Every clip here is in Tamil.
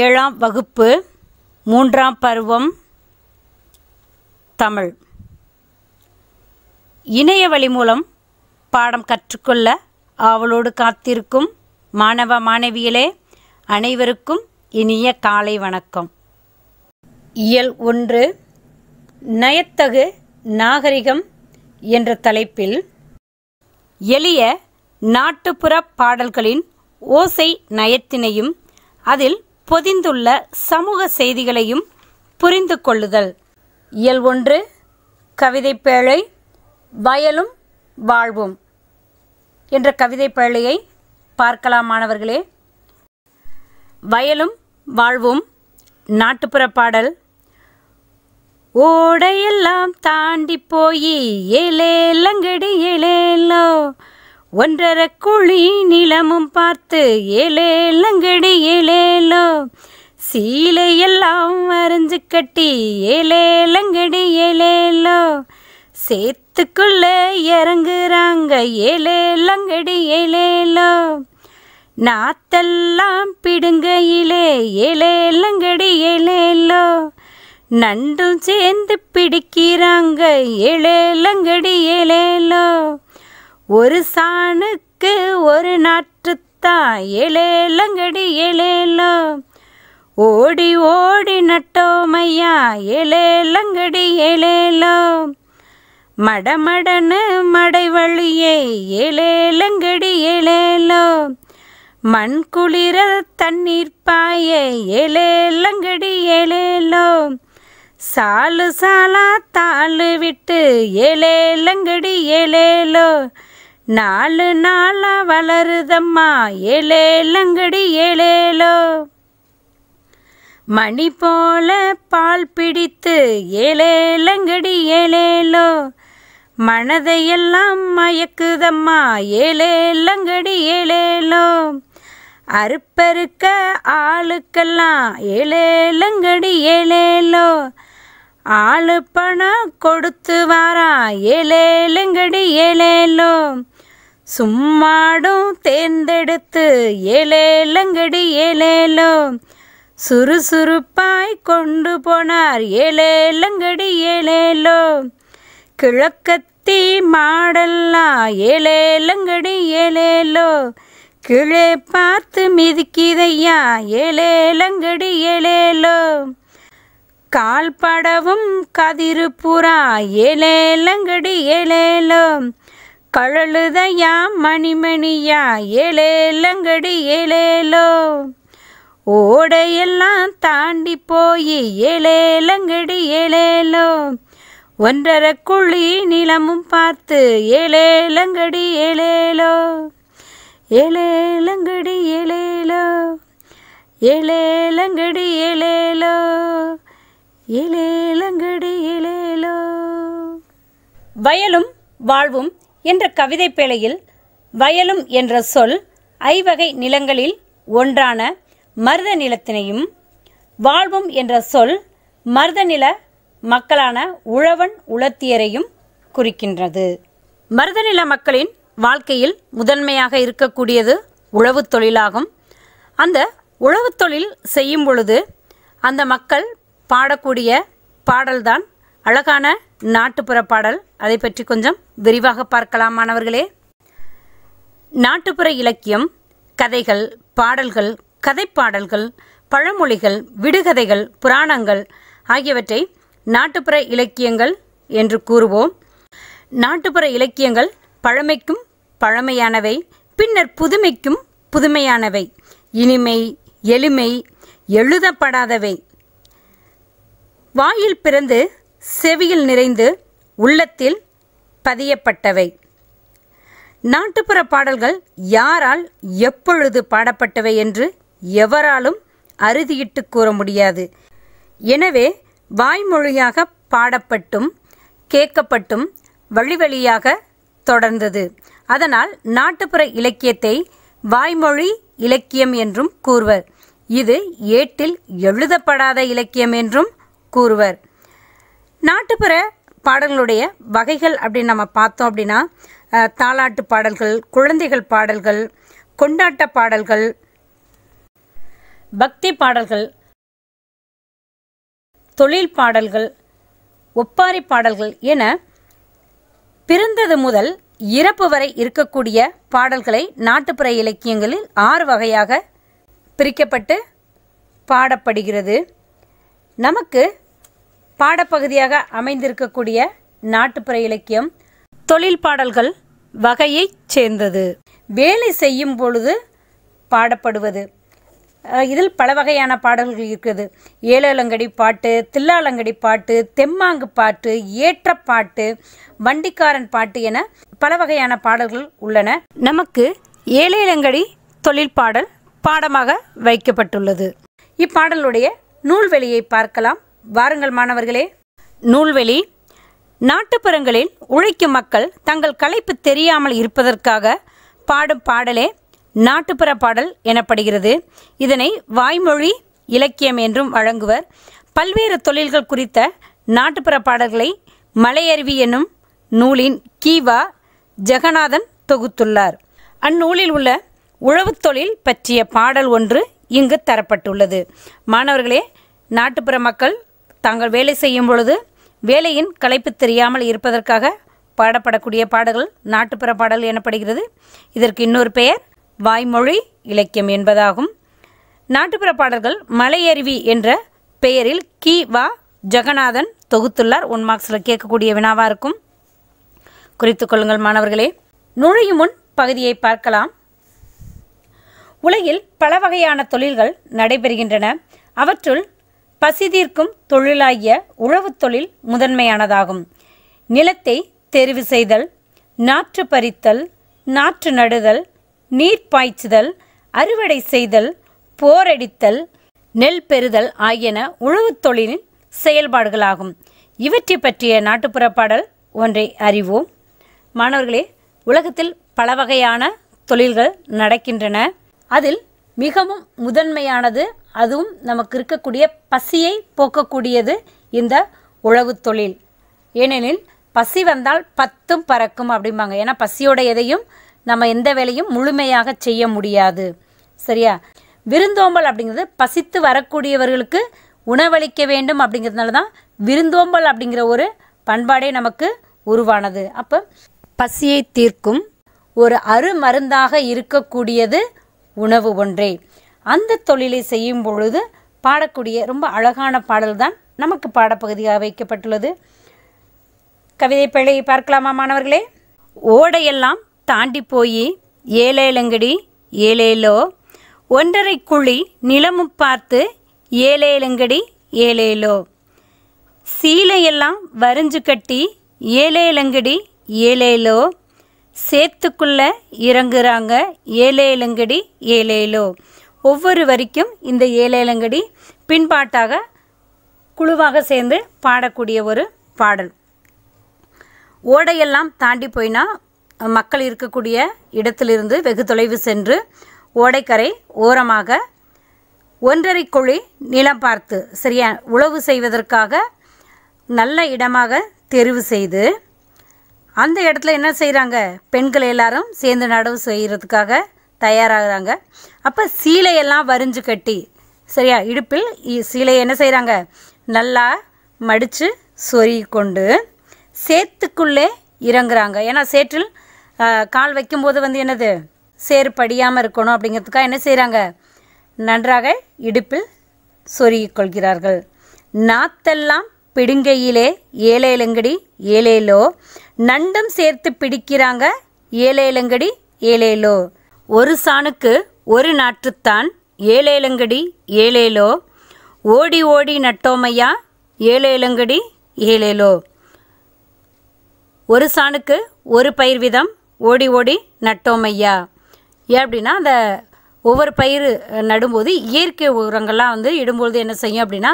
ஏழாம் வகுப்பு மூன்றாம் பருவம் தமிழ் இணைய வழி மூலம் பாடம் கற்றுக்கொள்ள ஆவலோடு காத்திருக்கும் மாணவ மாணவியிலே அனைவருக்கும் இனிய காலை வணக்கம் இயல் ஒன்று நயத்தகு நாகரிகம் என்ற தலைப்பில் எளிய நாட்டுப்புற பாடல்களின் ஓசை நயத்தினையும் அதில் பொதிந்துள்ள சமூக செய்திகளையும் புரிந்து கொள்ளுதல் இயல் ஒன்று கவிதை பேழை வயலும் வாழ்வும் என்ற கவிதை பேழையை பார்க்கலாம் மாணவர்களே வயலும் வாழ்வும் நாட்டுப்புற பாடல் ஓடையெல்லாம் தாண்டி போய் ஏலேலங்கடி ஏலேலோ ஒன்றரை குழி நிலமும் பார்த்து ஏலேலங்கடி ஏலேலோ சீலை எல்லாம் வரைஞ்சு கட்டி ஏலேலங்கடி ஏலேலோ சேத்துக்குள்ளே இறங்குறாங்க ஏலேலங்கடி ஏலேலோ நாத்தெல்லாம் பிடுங்கையிலே ஏலேலங்கடி ஏலேலோ நண்டும் சேர்ந்து பிடிக்கிறாங்க ஏலேலங்கடி ஏலேலோ ஒரு சாணுக்கு ஒரு நாற்றுத்தான் ஏழேலங்கடி ஏழேலோ ஓடி ஓடி நட்டோமையா ஏழேலங்கடி ஏழேலோ மடமடனு மடை வழியே ஏழேலங்கடி ஏழேலோ மண் குளிர தண்ணீர் பாய ஏழேலங்கடி ஏழேலோ சாலு சாலா தாளு விட்டு ஏழேலங்கடி ஏழேலோ நாலு நாளா வளருதம்மா ஏழேலங்கடி ஏழேலோ மணி போல பால் பிடித்து ஏழேலங்கடி ஏழேலோ மனதையெல்லாம் மயக்குதம்மா ஏழேலங்கடி ஏழேலோ அறுப்பருக்க ஆளுக்கெல்லாம் ஏழேலங்கடி ஏழேலோ ஆளு பணம் கொடுத்து வாரா ஏழேலங்கடி ஏழேலோ சும்மாடும் தேர்ந்தெடுத்து ஏலேலங்கடி ஏலேலோ சுறுசுறுப்பாய் கொண்டு போனார் ஏலேலங்கடி ஏலேலோ கிழக்கத்தி மாடல்லா ஏலேலங்கடி ஏலேலோ கிழே பார்த்து மிதிக்கிதையா ஏலேலங்கடி ஏலேலோ கால் படவும் கதிரு புறா ஏலேலங்கடி ஏலேலோ கழழுதையா மணிமணியா ஏழேலங்கடி ஏழேலோ ஓடையெல்லாம் தாண்டி போய் ஏழேலங்கடி ஏழேலோ ஒன்றரை குழி நிலமும் பார்த்து ஏழேலங்கடி ஏழேலோ ஏழேலங்கடி ஏழேலோ ஏழேலங்கடி ஏழேலோ ஏழேலங்கடி ஏழேலோ வயலும் வாழ்வும் என்ற கவிதை பேழையில் வயலும் என்ற சொல் ஐவகை நிலங்களில் ஒன்றான மருத நிலத்தினையும் வாழ்வும் என்ற சொல் மருத நில மக்களான உழவன் உளத்தியரையும் குறிக்கின்றது மருத நில மக்களின் வாழ்க்கையில் முதன்மையாக இருக்கக்கூடியது உழவு தொழிலாகும் அந்த உழவு தொழில் செய்யும் பொழுது அந்த மக்கள் பாடக்கூடிய பாடல்தான் அழகான நாட்டுப்புற பாடல் அதை பற்றி கொஞ்சம் விரிவாக பார்க்கலாம் மாணவர்களே நாட்டுப்புற இலக்கியம் கதைகள் பாடல்கள் கதைப்பாடல்கள் பழமொழிகள் விடுகதைகள் புராணங்கள் ஆகியவற்றை நாட்டுப்புற இலக்கியங்கள் என்று கூறுவோம் நாட்டுப்புற இலக்கியங்கள் பழமைக்கும் பழமையானவை பின்னர் புதுமைக்கும் புதுமையானவை இனிமை எளிமை எழுதப்படாதவை வாயில் பிறந்து செவியில் நிறைந்து உள்ளத்தில் பதியப்பட்டவை நாட்டுப்புற பாடல்கள் யாரால் எப்பொழுது பாடப்பட்டவை என்று எவராலும் அறுதியிட்டு கூற முடியாது எனவே வாய்மொழியாக பாடப்பட்டும் கேட்கப்பட்டும் வழி வழியாக தொடர்ந்தது அதனால் நாட்டுப்புற இலக்கியத்தை வாய்மொழி இலக்கியம் என்றும் கூறுவர் இது ஏட்டில் எழுதப்படாத இலக்கியம் என்றும் கூறுவர் நாட்டுப்புற பாடல்களுடைய வகைகள் அப்படின்னு நம்ம பார்த்தோம் அப்படின்னா தாலாட்டு பாடல்கள் குழந்தைகள் பாடல்கள் கொண்டாட்ட பாடல்கள் பக்தி பாடல்கள் தொழில் பாடல்கள் ஒப்பாரி பாடல்கள் என பிறந்தது முதல் இறப்பு வரை இருக்கக்கூடிய பாடல்களை நாட்டுப்புற இலக்கியங்களில் ஆறு வகையாக பிரிக்கப்பட்டு பாடப்படுகிறது நமக்கு பாடப்பகுதியாக அமைந்திருக்கக்கூடிய நாட்டுப்புற இலக்கியம் தொழில் பாடல்கள் வகையைச் சேர்ந்தது வேலை செய்யும் பொழுது பாடப்படுவது இதில் பல வகையான பாடல்கள் இருக்கிறது ஏழலங்கடி பாட்டு தில்லாலங்கடி பாட்டு தெம்மாங்கு பாட்டு ஏற்ற பாட்டு வண்டிக்காரன் பாட்டு என பல வகையான பாடல்கள் உள்ளன நமக்கு ஏழேலங்கடி தொழில் பாடல் பாடமாக வைக்கப்பட்டுள்ளது இப்பாடலுடைய நூல்வெளியை பார்க்கலாம் வாருங்கள் மாணவர்களே நூல்வெளி நாட்டுப்புறங்களில் உழைக்கும் மக்கள் தங்கள் களைப்பு தெரியாமல் இருப்பதற்காக பாடும் பாடலே நாட்டுப்புற பாடல் எனப்படுகிறது இதனை வாய்மொழி இலக்கியம் என்றும் வழங்குவர் பல்வேறு தொழில்கள் குறித்த நாட்டுப்புற பாடல்களை மலையருவி என்னும் நூலின் கீவா ஜெகநாதன் தொகுத்துள்ளார் அந்நூலில் உள்ள உழவு தொழில் பற்றிய பாடல் ஒன்று இங்கு தரப்பட்டுள்ளது மாணவர்களே நாட்டுப்புற மக்கள் தாங்கள் வேலை செய்யும் பொழுது வேலையின் களைப்பு தெரியாமல் இருப்பதற்காக பாடப்படக்கூடிய பாடல்கள் நாட்டுப்புற பாடல் எனப்படுகிறது இதற்கு இன்னொரு பெயர் வாய்மொழி இலக்கியம் என்பதாகும் நாட்டுப்புற பாடல்கள் மலையருவி என்ற பெயரில் கி வா ஜெகநாதன் தொகுத்துள்ளார் ஒன் மார்க்ஸில் கேட்கக்கூடிய வினாவாக இருக்கும் குறித்து கொள்ளுங்கள் மாணவர்களே நுழையும் முன் பகுதியை பார்க்கலாம் உலகில் பல வகையான தொழில்கள் நடைபெறுகின்றன அவற்றுள் பசிதீர்க்கும் தொழிலாகிய உழவுத் தொழில் முதன்மையானதாகும் நிலத்தை தெரிவு செய்தல் நாற்று பறித்தல் நாற்று நடுதல் நீர் பாய்ச்சுதல் அறுவடை செய்தல் போரடித்தல் நெல் பெறுதல் ஆகியன உழவுத் தொழிலின் செயல்பாடுகளாகும் இவற்றை பற்றிய நாட்டுப்புற பாடல் ஒன்றை அறிவோம் மாணவர்களே உலகத்தில் பல வகையான தொழில்கள் நடக்கின்றன அதில் மிகவும் முதன்மையானது அதுவும் நமக்கு இருக்கக்கூடிய பசியை போக்கக்கூடியது இந்த உழவு தொழில் ஏனெனில் பசி வந்தால் பத்தும் பறக்கும் அப்படிம்பாங்க ஏன்னா பசியோட எதையும் நம்ம எந்த வேலையும் முழுமையாக செய்ய முடியாது சரியா விருந்தோம்பல் அப்படிங்கிறது பசித்து வரக்கூடியவர்களுக்கு உணவளிக்க வேண்டும் அப்படிங்கிறதுனால தான் விருந்தோம்பல் அப்படிங்கிற ஒரு பண்பாடே நமக்கு உருவானது அப்போ பசியை தீர்க்கும் ஒரு அருமருந்தாக இருக்கக்கூடியது உணவு ஒன்றே அந்த தொழிலை செய்யும் பொழுது பாடக்கூடிய ரொம்ப அழகான பாடல் தான் நமக்கு பாடப்பகுதியாக வைக்கப்பட்டுள்ளது கவிதை பிழையை பார்க்கலாமா மாணவர்களே ஓடையெல்லாம் தாண்டி போய் ஏலேலங்கடி ஏலேலோ ஒன்றரை குழி நிலமும் பார்த்து ஏலேலங்கடி ஏலேலோ சீலையெல்லாம் வரிஞ்சு கட்டி ஏலேலங்கடி ஏலேலோ சேத்துக்குள்ள இறங்குறாங்க ஏலேலங்கடி ஏலேலோ ஒவ்வொரு வரிக்கும் இந்த ஏழேலங்கடி பின்பாட்டாக குழுவாக சேர்ந்து பாடக்கூடிய ஒரு பாடல் ஓடையெல்லாம் தாண்டி போயினா மக்கள் இருக்கக்கூடிய இடத்திலிருந்து வெகு தொலைவு சென்று ஓடைக்கரை ஓரமாக ஒன்றரை குழி நிலம் பார்த்து சரியா உழவு செய்வதற்காக நல்ல இடமாக தெரிவு செய்து அந்த இடத்துல என்ன செய்கிறாங்க பெண்கள் எல்லாரும் சேர்ந்து நடவு செய்கிறதுக்காக தயாராகிறாங்க அப்போ சீலையெல்லாம் வரிஞ்சு கட்டி சரியா இடுப்பில் சீலையை என்ன செய்கிறாங்க நல்லா மடித்து சொறி கொண்டு சேத்துக்குள்ளே இறங்குறாங்க ஏன்னா சேற்றில் கால் வைக்கும்போது வந்து என்னது சேறு படியாமல் இருக்கணும் அப்படிங்கிறதுக்காக என்ன செய்கிறாங்க நன்றாக இடுப்பில் சொருகிக் கொள்கிறார்கள் நாத்தெல்லாம் பிடுங்கையிலே ஏலேலங்கடி ஏலேலோ நண்டும் சேர்த்து பிடிக்கிறாங்க ஏலேலங்கடி ஏலேலோ ஒரு சாணுக்கு ஒரு நாற்றுத்தான் ஏழேலங்கடி ஏழேலோ ஓடி ஓடி நட்டோமையா ஏழேலங்கடி ஏழேலோ ஒரு சாணுக்கு ஒரு பயிர் விதம் ஓடி ஓடி நட்டோமையா ஏன் அப்படின்னா அந்த ஒவ்வொரு பயிர் நடும்போது இயற்கை உரங்கள்லாம் வந்து இடும்பொழுது என்ன செய்யும் அப்படின்னா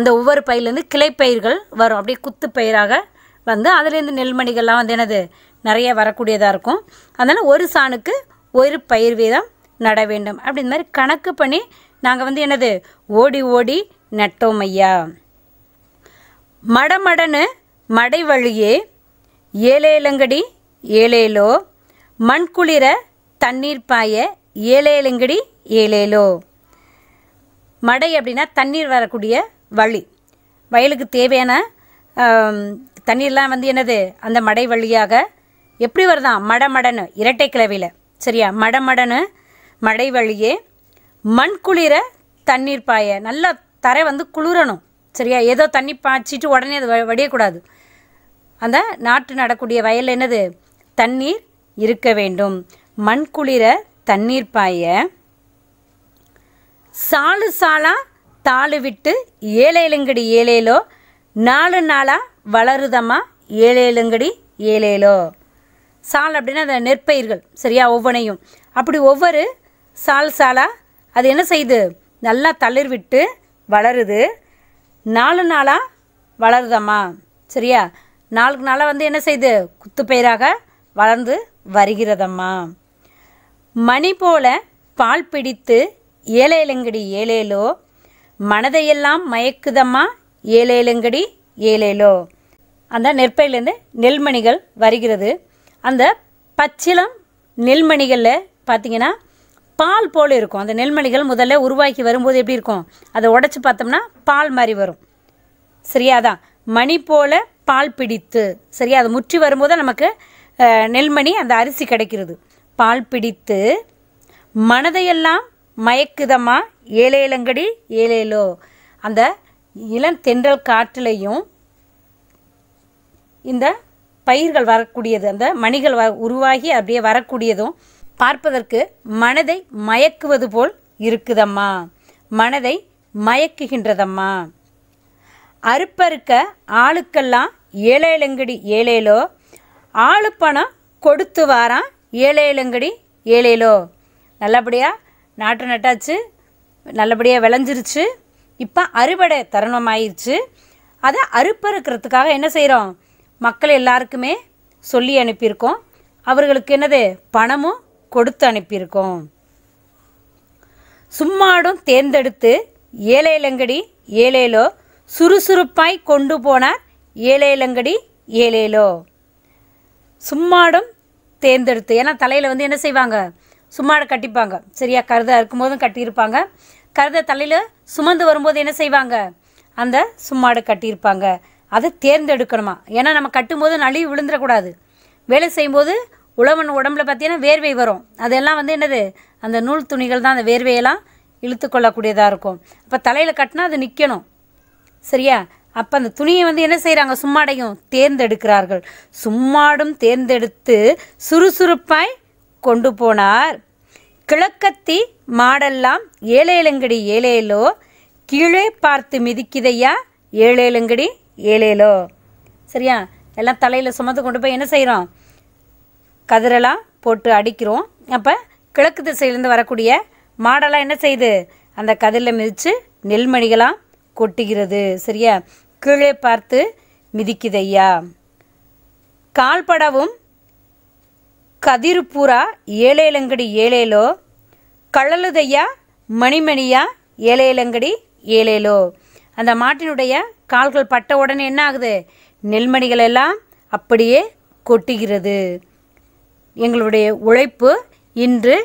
அந்த ஒவ்வொரு பயிர்லேருந்து கிளைப்பயிர்கள் வரும் அப்படியே குத்து பயிராக வந்து அதுலேருந்து நெல்மணிகள்லாம் வந்து என்னது நிறைய வரக்கூடியதாக இருக்கும் அதனால் ஒரு சாணுக்கு ஒரு பயிர் வீதம் நட வேண்டும் அப்படின் மாதிரி கணக்கு பண்ணி நாங்கள் வந்து என்னது ஓடி ஓடி நட்டோம் ஐயா மடமடனு மடை வழியே ஏழேலங்கடி ஏழேலோ மண்குளிர தண்ணீர் பாய ஏழேலங்கடி ஏழேலோ மடை அப்படின்னா தண்ணீர் வரக்கூடிய வழி வயலுக்கு தேவையான தண்ணீர்லாம் வந்து என்னது அந்த மடை வழியாக எப்படி வருதான் மடமடன்னு இரட்டை கிளவியில் சரியா மடமடனு மடை வழியே மண் குளிர தண்ணீர் பாய நல்லா தரை வந்து குளிரணும் சரியா ஏதோ தண்ணி பாய்ச்சிட்டு உடனே அது வடியக்கூடாது அந்த நாட்டு நடக்கூடிய வயலில் என்னது தண்ணீர் இருக்க வேண்டும் மண் குளிர தண்ணீர் பாய சாலு சாலா தாளு விட்டு ஏழேலுங்கடி ஏழேலோ நாலு நாளாக வளருதம்மா ஏழேலுங்கடி ஏழேலோ சால் அப்படின்னா அந்த நெற்பயிர்கள் சரியா ஒவ்வொன்றையும் அப்படி ஒவ்வொரு சால் சாலாக அது என்ன செய்யுது நல்லா தளிர் விட்டு வளருது நாலு நாளாக வளருதம்மா சரியா நாளுக்கு நாளாக வந்து என்ன செய்யுது குத்துப்பயிராக வளர்ந்து வருகிறதம்மா மணி போல பால் பிடித்து ஏழேலங்கடி ஏழேலோ மனதையெல்லாம் மயக்குதம்மா ஏழேலங்கடி ஏழேலோ அந்த நெற்பயிலேருந்து நெல்மணிகள் வருகிறது அந்த பச்சிலம் நெல்மணிகளில் பார்த்தீங்கன்னா பால் போல் இருக்கும் அந்த நெல்மணிகள் முதல்ல உருவாக்கி வரும்போது எப்படி இருக்கும் அதை உடச்சி பார்த்தோம்னா பால் மாதிரி வரும் சரியா மணி போல் பால் பிடித்து சரியா அது முற்றி வரும்போது நமக்கு நெல்மணி அந்த அரிசி கிடைக்கிறது பால் பிடித்து மனதையெல்லாம் மயக்குதமா ஏலேலங்கடி ஏலேலோ அந்த இளம் தென்றல் காற்றுலையும் இந்த பயிர்கள் வரக்கூடியது அந்த மணிகள் வ உருவாகி அப்படியே வரக்கூடியதும் பார்ப்பதற்கு மனதை மயக்குவது போல் இருக்குதம்மா மனதை மயக்குகின்றதம்மா அறுப்பறுக்க ஆளுக்கெல்லாம் ஏழேலங்கடி ஏழேலோ ஆளு பணம் கொடுத்து வாராம் ஏழேலங்கடி ஏழேலோ நல்லபடியாக நாட்டு நட்டாச்சு நல்லபடியாக விளைஞ்சிருச்சு இப்போ அறுவடை தருணமாயிருச்சு அதை அறுப்பறுக்கிறதுக்காக என்ன செய்கிறோம் மக்கள் எல்லாருக்குமே சொல்லி அனுப்பியிருக்கோம் அவர்களுக்கு என்னது பணமும் கொடுத்து அனுப்பியிருக்கோம் சும்மாடும் தேர்ந்தெடுத்து ஏழை ஏழேலோ சுறுசுறுப்பாய் கொண்டு போனார் ஏழை ஏழேலோ சும்மாடும் தேர்ந்தெடுத்து ஏன்னா தலையில் வந்து என்ன செய்வாங்க சும்மாடை கட்டிப்பாங்க சரியா கருதாக இருக்கும்போதும் கட்டியிருப்பாங்க கருதை தலையில் சுமந்து வரும்போது என்ன செய்வாங்க அந்த சும்மாடு கட்டியிருப்பாங்க அதை தேர்ந்தெடுக்கணுமா ஏன்னா நம்ம கட்டும்போது நழுவி விழுந்துடக்கூடாது வேலை செய்யும்போது உழவன் உடம்புல பார்த்தீங்கன்னா வேர்வை வரும் அதெல்லாம் வந்து என்னது அந்த நூல் துணிகள் தான் அந்த வேர்வையெல்லாம் இழுத்து கொள்ளக்கூடியதாக இருக்கும் அப்போ தலையில் கட்டினா அது நிற்கணும் சரியா அப்போ அந்த துணியை வந்து என்ன செய்கிறாங்க சும்மாடையும் தேர்ந்தெடுக்கிறார்கள் சும்மாடும் தேர்ந்தெடுத்து சுறுசுறுப்பாய் கொண்டு போனார் கிழக்கத்தி மாடெல்லாம் ஏழேலங்கடி ஏழேலோ கீழே பார்த்து மிதிக்குதையா ஏழேலங்கடி ஏழேலோ சரியா எல்லாம் தலையில் சுமந்து கொண்டு போய் என்ன செய்கிறோம் கதிரெல்லாம் போட்டு அடிக்கிறோம் அப்போ கிழக்கு திசையிலேருந்து வரக்கூடிய மாடெல்லாம் என்ன செய்யுது அந்த கதிரில் மிதித்து நெல்மணிகளாக கொட்டுகிறது சரியா கீழே பார்த்து ஐயா கால்படவும் பூரா ஏழேலங்கடி ஏழேலோ கழலுதையா மணிமணியா ஏழேலங்கடி ஏழேலோ அந்த மாட்டினுடைய கால்கள் பட்ட உடனே என்ன ஆகுது நெல்மணிகள் எல்லாம் அப்படியே கொட்டுகிறது எங்களுடைய உழைப்பு இன்று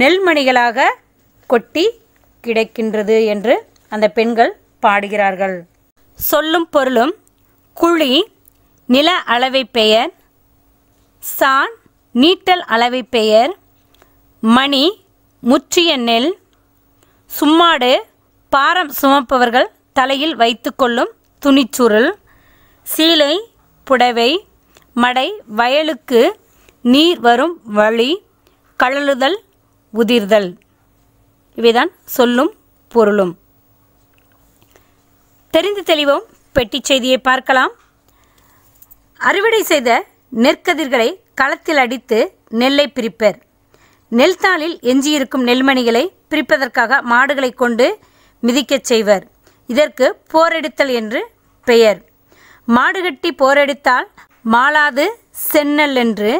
நெல்மணிகளாக கொட்டி கிடைக்கின்றது என்று அந்த பெண்கள் பாடுகிறார்கள் சொல்லும் பொருளும் குழி நில அளவை பெயர் சான் நீட்டல் அளவை பெயர் மணி முற்றிய நெல் சும்மாடு பாரம் சுமப்பவர்கள் தலையில் வைத்துக்கொள்ளும் துணிச்சுருள் சீலை புடவை மடை வயலுக்கு நீர் வரும் வழி கழலுதல் உதிர்தல் இவைதான் சொல்லும் பொருளும் தெரிந்து தெளிவோம் பெட்டி செய்தியை பார்க்கலாம் அறுவடை செய்த நெற்கதிர்களை களத்தில் அடித்து நெல்லை பிரிப்பர் நெல்தாளில் எஞ்சியிருக்கும் நெல்மணிகளை பிரிப்பதற்காக மாடுகளை கொண்டு மிதிக்கச் செய்வர் இதற்கு போரெடுத்தல் என்று பெயர் மாடுகட்டி போரடித்தால் மாலாது சென்னல் என்று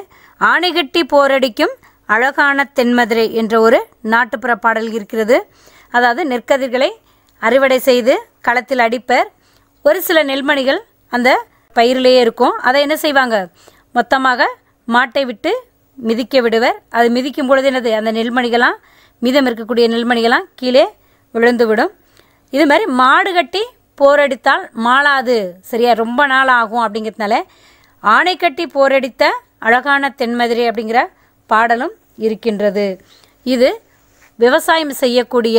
ஆணைகட்டி போரடிக்கும் அழகான தென்மதுரை என்ற ஒரு நாட்டுப்புற பாடல் இருக்கிறது அதாவது நெற்கதிர்களை அறுவடை செய்து களத்தில் அடிப்பர் ஒரு சில நெல்மணிகள் அந்த பயிரிலேயே இருக்கும் அதை என்ன செய்வாங்க மொத்தமாக மாட்டை விட்டு மிதிக்க விடுவர் அது மிதிக்கும் பொழுது என்னது அந்த நெல்மணிகளாம் மீதம் இருக்கக்கூடிய நெல்மணிகளாம் கீழே விழுந்துவிடும் இது மாதிரி மாடு கட்டி போரடித்தால் மாளாது சரியா ரொம்ப நாள் ஆகும் அப்படிங்கிறதுனால ஆணை கட்டி போரடித்த அழகான தென்மதுரை அப்படிங்கிற பாடலும் இருக்கின்றது இது விவசாயம் செய்யக்கூடிய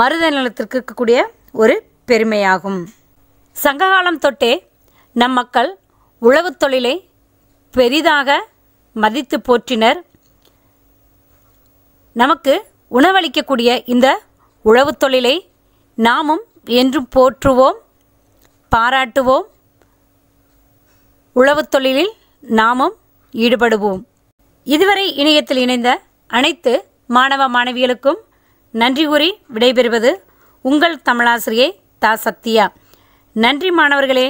மருத நிலத்திற்கு இருக்கக்கூடிய ஒரு பெருமையாகும் சங்ககாலம் தொட்டே நம் மக்கள் உழவு தொழிலை பெரிதாக மதித்து போற்றினர் நமக்கு உணவளிக்கக்கூடிய இந்த உழவுத் தொழிலை நாமும் என்றும் போற்றுவோம் பாராட்டுவோம் உழவுத் தொழிலில் நாமும் ஈடுபடுவோம் இதுவரை இணையத்தில் இணைந்த அனைத்து மாணவ மாணவிகளுக்கும் நன்றி கூறி விடைபெறுவது உங்கள் தமிழாசிரியை தா சத்யா நன்றி மாணவர்களே